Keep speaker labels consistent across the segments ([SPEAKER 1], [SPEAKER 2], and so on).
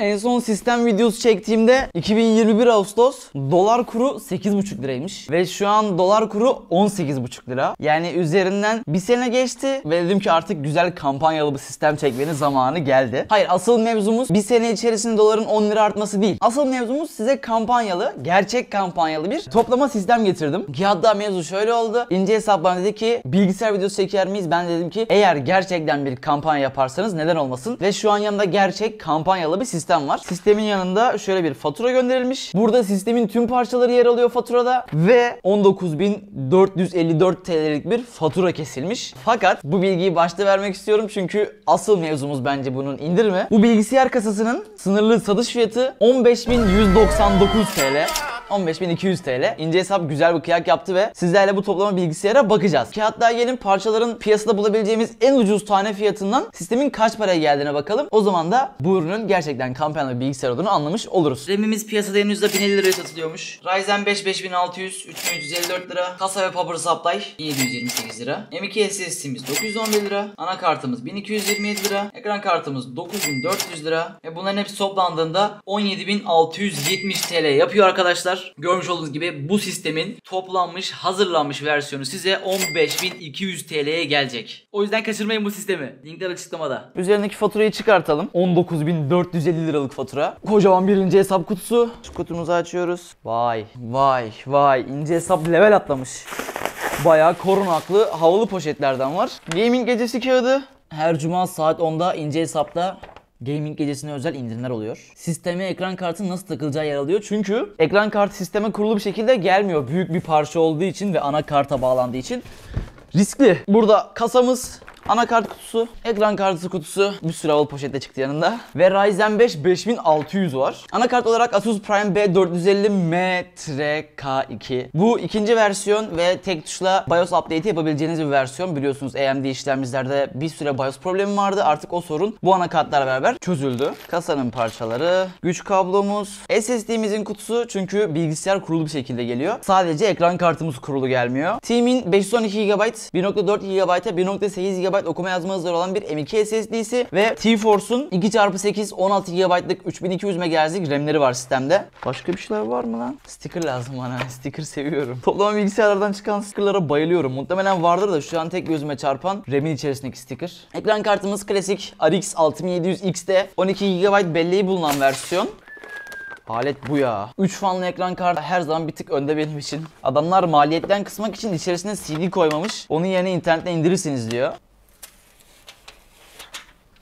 [SPEAKER 1] En son sistem videosu çektiğimde 2021 Ağustos dolar kuru 8,5 liraymış. Ve şu an dolar kuru 18,5 lira. Yani üzerinden bir sene geçti ve dedim ki artık güzel kampanyalı bir sistem çekmenin zamanı geldi. Hayır asıl mevzumuz bir sene içerisinde doların 10 lira artması değil. Asıl mevzumuz size kampanyalı, gerçek kampanyalı bir toplama sistem getirdim. Ki hatta mevzu şöyle oldu. İnce hesap bana dedi ki bilgisayar videosu çeker miyiz? Ben dedim ki eğer gerçekten bir kampanya yaparsanız neden olmasın? Ve şu an yanımda gerçek kampanyalı bir sistem sistem var. Sistemin yanında şöyle bir fatura gönderilmiş. Burada sistemin tüm parçaları yer alıyor faturada ve 19.454 TL'lik bir fatura kesilmiş. Fakat bu bilgiyi başta vermek istiyorum çünkü asıl mevzumuz bence bunun indirme. Bu bilgisayar kasasının sınırlı satış fiyatı 15.199 TL. 15200 TL. İnce hesap güzel bir kıyak yaptı ve sizlerle bu toplama bilgisayara bakacağız. Kağıtlar gelin parçaların piyasada bulabileceğimiz en ucuz tane fiyatından sistemin kaç paraya geldiğine bakalım. O zaman da bu ürünün gerçekten kampanyalı bilgisayar olduğunu anlamış oluruz. RAM'imiz piyasada henüz de 1050 liraya satılıyormuş. Ryzen 5 5600 3.154 lira. Kasa ve power supply 728 lira. M2 SSD'miz 911 lira. Anakartımız 1227 lira. Ekran kartımız 9400 lira. Ve bunların hepsi toplandığında 17670 TL yapıyor arkadaşlar. Görmüş olduğunuz gibi bu sistemin toplanmış, hazırlanmış versiyonu size 15.200 TL'ye gelecek. O yüzden kaçırmayın bu sistemi. Linkler açıklamada. Üzerindeki faturayı çıkartalım. 19.450 liralık fatura. Kocaman bir ince hesap kutusu. Şu kutumuzu açıyoruz. Vay, vay, vay. İnce hesap level atlamış. Bayağı korunaklı havalı poşetlerden var. Gaming gecesi kağıdı. Her cuma saat 10'da ince hesapta gaming gecesine özel indirimler oluyor. Sisteme ekran kartı nasıl takılacağı yer alıyor. Çünkü ekran kartı sisteme kurulu bir şekilde gelmiyor. Büyük bir parça olduğu için ve ana karta bağlandığı için riskli. Burada kasamız Anakart kutusu, ekran kartı kutusu, bir sürü havalı poşetle çıktı yanında. Ve Ryzen 5 5600 var. Anakart olarak Asus Prime B450M K2. Bu ikinci versiyon ve tek tuşla BIOS update'i yapabileceğiniz bir versiyon. Biliyorsunuz AMD işlemcilerde bir süre BIOS problemi vardı. Artık o sorun bu anakartlar beraber çözüldü. Kasanın parçaları, güç kablomuz, SSD'mizin kutusu çünkü bilgisayar kurulu bir şekilde geliyor. Sadece ekran kartımız kurulu gelmiyor. Team'in 512 GB, 1.4 GB'a 1.8 GB GB okuma yazma hızları olan bir M.2 SSD'si ve T-Force'un 2x8 16 GB'lık 3200 MHz'lik RAM'leri var sistemde. Başka bir şeyler var mı lan? Sticker lazım bana. Sticker seviyorum. Toplam bilgisayarlardan çıkan stickerlara bayılıyorum. Muhtemelen vardır da şu an tek gözüme çarpan RAM'in içerisindeki sticker. Ekran kartımız klasik RX 6700X'te 12 GB belleği bulunan versiyon. Alet bu ya. 3 fanlı ekran kartı her zaman bir tık önde benim için. Adamlar maliyetten kısmak için içerisine CD koymamış. Onun yerine internetten indirirsiniz diyor.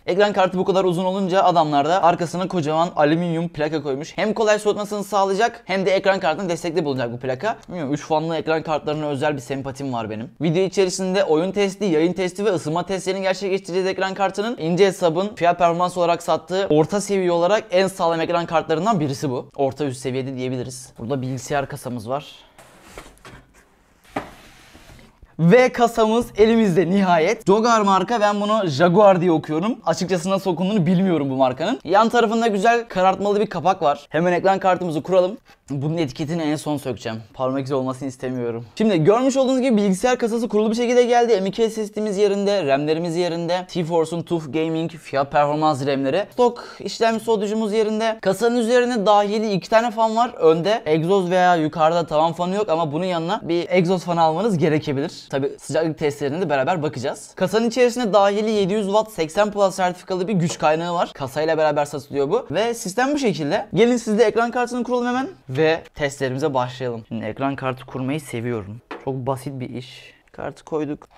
[SPEAKER 1] Ekran kartı bu kadar uzun olunca adamlar da arkasına kocaman alüminyum plaka koymuş. Hem kolay soğutmasını sağlayacak hem de ekran kartını destekli bulunacak bu plaka. Bilmiyorum 3 fanlı ekran kartlarına özel bir sempatim var benim. Video içerisinde oyun testi, yayın testi ve ısınma testlerini gerçekleştireceğiz ekran kartının. ince hesabın fiyat performans olarak sattığı orta seviye olarak en sağlam ekran kartlarından birisi bu. Orta üst seviyede diyebiliriz. Burada bilgisayar kasamız var. V kasamız elimizde nihayet. Jogar marka ben bunu Jaguar diye okuyorum. Açıkçası nasıl okunduğunu bilmiyorum bu markanın. Yan tarafında güzel karartmalı bir kapak var. Hemen ekran kartımızı kuralım. Bunun etiketini en son sökeceğim. Parmak izi olmasını istemiyorum. Şimdi görmüş olduğunuz gibi bilgisayar kasası kurulu bir şekilde geldi. M.2 sistemimiz yerinde, RAM'lerimiz yerinde. T-Force'un TUF Gaming fiyat performans RAM'leri. Stok işlemci odacımız yerinde. Kasanın üzerine dahili iki tane fan var. Önde egzoz veya yukarıda tavan fanı yok ama bunun yanına bir egzoz fanı almanız gerekebilir. Tabi sıcaklık testlerinde beraber bakacağız. Kasanın içerisinde dahili 700 Watt 80 Plus sertifikalı bir güç kaynağı var. Kasayla beraber satılıyor bu. Ve sistem bu şekilde. Gelin sizde ekran kartını kuralım hemen ve testlerimize başlayalım. Şimdi ekran kartı kurmayı seviyorum. Çok basit bir iş. Kartı koyduk.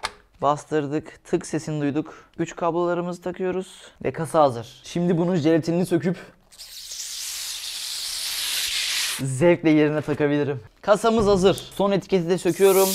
[SPEAKER 1] Bastırdık, tık sesini duyduk. Güç kablolarımızı takıyoruz ve kasa hazır. Şimdi bunun jelatinini söküp zevkle yerine takabilirim. Kasamız hazır. Son etiketi de söküyorum.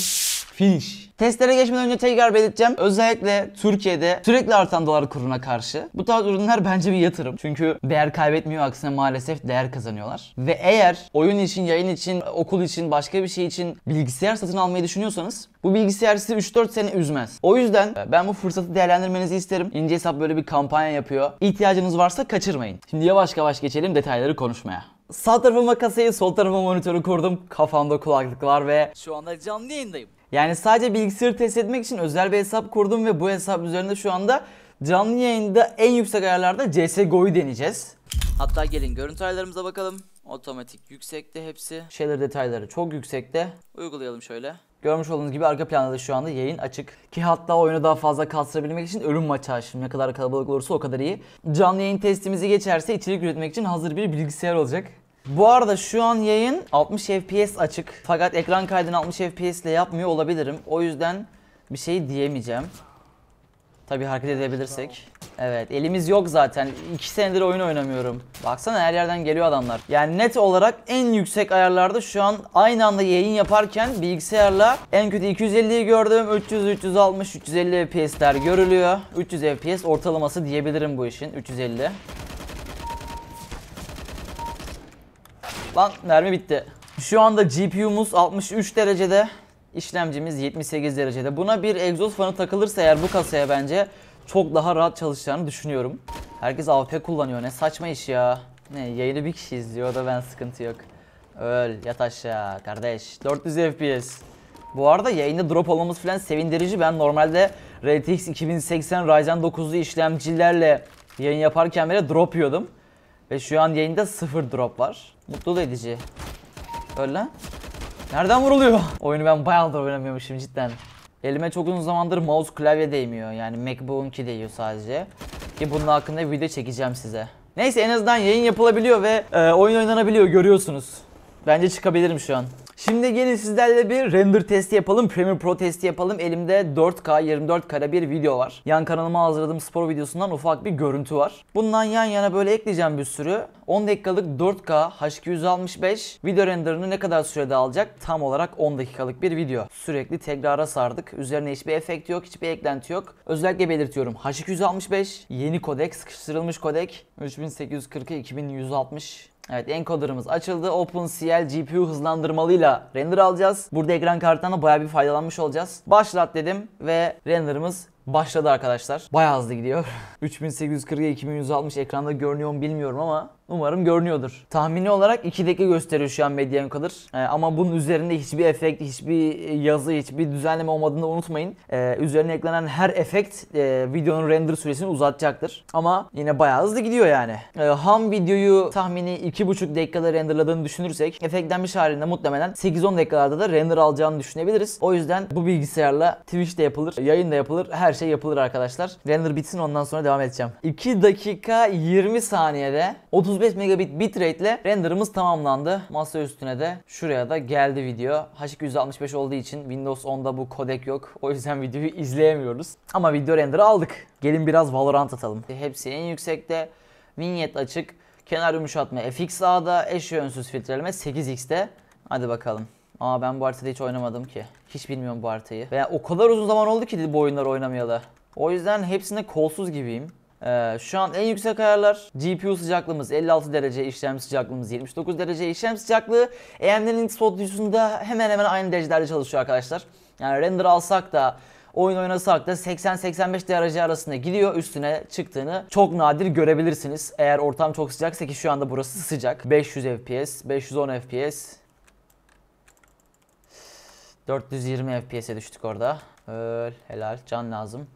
[SPEAKER 1] Finish. Testlere geçmeden önce tekrar belirteceğim. Özellikle Türkiye'de sürekli artan dolar kuruna karşı bu tarz ürünler bence bir yatırım. Çünkü değer kaybetmiyor aksine maalesef değer kazanıyorlar. Ve eğer oyun için, yayın için, okul için, başka bir şey için bilgisayar satın almayı düşünüyorsanız bu bilgisayar sizi 3-4 sene üzmez. O yüzden ben bu fırsatı değerlendirmenizi isterim. İnce Hesap böyle bir kampanya yapıyor. İhtiyacınız varsa kaçırmayın. Şimdi yavaş yavaş geçelim detayları konuşmaya. Sağ tarafıma kasayı, sol tarafıma monitörü kurdum. Kafamda kulaklıklar ve şu anda canlı yayındayım. Yani sadece bilgisayarı test etmek için özel bir hesap kurdum ve bu hesap üzerinde şu anda canlı yayında en yüksek ayarlarda CSGO'yu deneyeceğiz. Hatta gelin görüntü ayarlarımıza bakalım. Otomatik yüksekte hepsi. Şeyler detayları çok yüksekte. Uygulayalım şöyle. Görmüş olduğunuz gibi arka planda da şu anda yayın açık. Ki hatta oyunu daha fazla kastırabilmek için ölüm maçı açtım. Ne kadar kalabalık olursa o kadar iyi. Canlı yayın testimizi geçerse içerik üretmek için hazır bir bilgisayar olacak. Bu arada şu an yayın 60 FPS açık. Fakat ekran kaydını 60 FPS ile yapmıyor olabilirim. O yüzden bir şey diyemeyeceğim. Tabii hareket edebilirsek. Evet elimiz yok zaten. 2 senedir oyun oynamıyorum. Baksana her yerden geliyor adamlar. Yani net olarak en yüksek ayarlarda şu an aynı anda yayın yaparken bilgisayarla en kötü 250'yi gördüm. 300, 360, 350 FPS'ler görülüyor. 300 FPS ortalaması diyebilirim bu işin. 350. Lan mermi bitti. Şu anda GPU'muz 63 derecede. İşlemcimiz 78 derecede. Buna bir egzoz fanı takılırsa eğer bu kasaya bence çok daha rahat çalışacağını düşünüyorum. Herkes AWP kullanıyor. Ne saçma iş ya. Ne yayını bir kişi izliyor da ben sıkıntı yok. Öl yat aşağı kardeş. 400 FPS. Bu arada yayında drop olmamız falan sevindirici. Ben normalde RTX 2080 Ryzen 9'lu işlemcilerle yayın yaparken bile drop yiyordum. Ve şu an yayında sıfır drop var. Mutlu da edici. Öyle. Nereden vuruluyor? Oyunu ben bayağıdır oynamıyormuşum cidden. Elime çok uzun zamandır mouse klavye değmiyor. Yani MacBook'un ki değiyor sadece. Ki bunun hakkında video çekeceğim size. Neyse en azından yayın yapılabiliyor ve e, oyun oynanabiliyor görüyorsunuz. Bence çıkabilirim şu an. Şimdi gelin sizlerle bir render testi yapalım. Premiere Pro testi yapalım. Elimde 4K 24 kare bir video var. Yan kanalıma hazırladığım spor videosundan ufak bir görüntü var. Bundan yan yana böyle ekleyeceğim bir sürü. 10 dakikalık 4K H265 video renderını ne kadar sürede alacak? Tam olarak 10 dakikalık bir video. Sürekli tekrara sardık. Üzerine hiçbir efekt yok, hiçbir eklenti yok. Özellikle belirtiyorum. H265 yeni kodek, sıkıştırılmış kodek 3840'a 2160 Evet encoder'ımız açıldı. OpenCL GPU hızlandırmalıyla render alacağız. Burada ekran kartından da bayağı bir faydalanmış olacağız. Başlat dedim ve render'ımız başladı arkadaşlar. Bayağı hızlı gidiyor. 3840'a 2160 ekranda görünüyor mu bilmiyorum ama Umarım görünüyordur. Tahmini olarak 2 dakika gösteriyor şu an Median kadar. Ee, ama bunun üzerinde hiçbir efekt, hiçbir e, yazı, hiçbir düzenleme olmadığını unutmayın. Ee, üzerine eklenen her efekt e, videonun render süresini uzatacaktır. Ama yine bayağı hızlı gidiyor yani. Ee, ham videoyu tahmini 2,5 dakikada renderladığını düşünürsek efektlenmiş halinde muhtemelen 8-10 dakikalarda da render alacağını düşünebiliriz. O yüzden bu bilgisayarla Twitch de yapılır, yayın da yapılır, her şey yapılır arkadaşlar. Render bitsin ondan sonra devam edeceğim. 2 dakika 20 saniyede 30 35 megabit bitrate ile renderımız tamamlandı. Masa üstüne de şuraya da geldi video. H265 olduğu için Windows 10'da bu kodek yok. O yüzden videoyu izleyemiyoruz. Ama video renderı aldık. Gelin biraz Valorant atalım. Hepsi en yüksekte. Vignette açık. Kenar yumuşatma FX A'da. Eşi önsüz filtreleme 8X'te. Hadi bakalım. Aa ben bu haritada hiç oynamadım ki. Hiç bilmiyorum bu haritayı. Veya o kadar uzun zaman oldu ki bu oyunları oynamayalı. O yüzden hepsinde kolsuz gibiyim. Ee, şu an en yüksek ayarlar GPU sıcaklığımız 56 derece, işlem sıcaklığımız 29 derece. işlem sıcaklığı AMD'nin Sodius'unda hemen hemen aynı derecelerde çalışıyor arkadaşlar. Yani render alsak da oyun oynasak da 80-85 derece arasında gidiyor üstüne çıktığını çok nadir görebilirsiniz. Eğer ortam çok sıcaksa ki şu anda burası sıcak. 500 FPS, 510 FPS. 420 FPS'e düştük orada. Öl, helal, can lazım.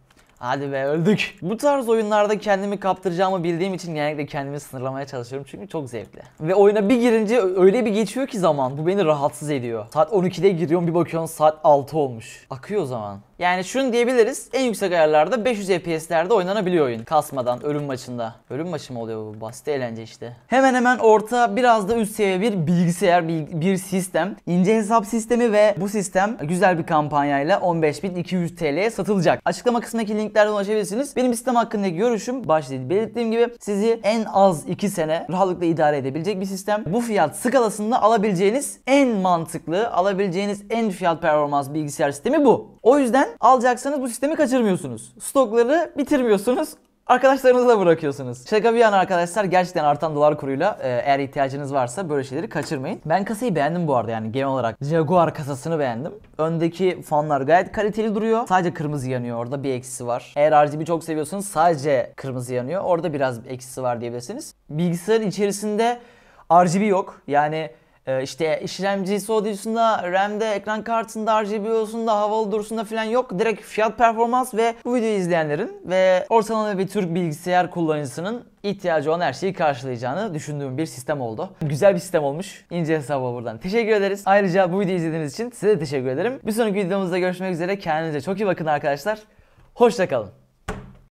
[SPEAKER 1] Hadi be öldük. Bu tarz oyunlarda kendimi kaptıracağımı bildiğim için genellikle kendimi sınırlamaya çalışıyorum çünkü çok zevkli. Ve oyuna bir girince öyle bir geçiyor ki zaman bu beni rahatsız ediyor. Saat 12'de giriyorum bir bakıyorum saat 6 olmuş. Akıyor zaman. Yani şunu diyebiliriz. En yüksek ayarlarda 500 FPS'lerde oynanabiliyor oyun. Kasmadan ölüm maçında. Ölüm maçı mı oluyor bu? Basit eğlence işte. Hemen hemen orta biraz da üst seviye bir bilgisayar, bir, bir sistem. ince hesap sistemi ve bu sistem güzel bir kampanyayla 15.200 TL'ye satılacak. Açıklama kısmındaki linklerden ulaşabilirsiniz. Benim sistem hakkındaki görüşüm başta belirttiğim gibi sizi en az 2 sene rahatlıkla idare edebilecek bir sistem. Bu fiyat skalasında alabileceğiniz en mantıklı, alabileceğiniz en fiyat performans bilgisayar sistemi bu. O yüzden alacaksanız bu sistemi kaçırmıyorsunuz. Stokları bitirmiyorsunuz. Arkadaşlarınızla bırakıyorsunuz. Şaka bir yana arkadaşlar gerçekten artan dolar kuruyla e, eğer ihtiyacınız varsa böyle şeyleri kaçırmayın. Ben kasayı beğendim bu arada yani genel olarak. Jaguar kasasını beğendim. Öndeki fanlar gayet kaliteli duruyor. Sadece kırmızı yanıyor orada bir eksisi var. Eğer RGB çok seviyorsanız sadece kırmızı yanıyor. Orada biraz eksisi var diyebilirsiniz. Bilgisayarın içerisinde RGB yok. Yani ee, işte işlemcisi odasında, RAM'de, ekran kartında, da, havalı dursun da falan yok. Direkt fiyat performans ve bu videoyu izleyenlerin ve ortalama bir Türk bilgisayar kullanıcısının ihtiyacı olan her şeyi karşılayacağını düşündüğüm bir sistem oldu. Güzel bir sistem olmuş. İnce hesaba buradan. Teşekkür ederiz. Ayrıca bu videoyu izlediğiniz için size de teşekkür ederim. Bir sonraki videomuzda görüşmek üzere. Kendinize çok iyi bakın arkadaşlar. Hoşçakalın.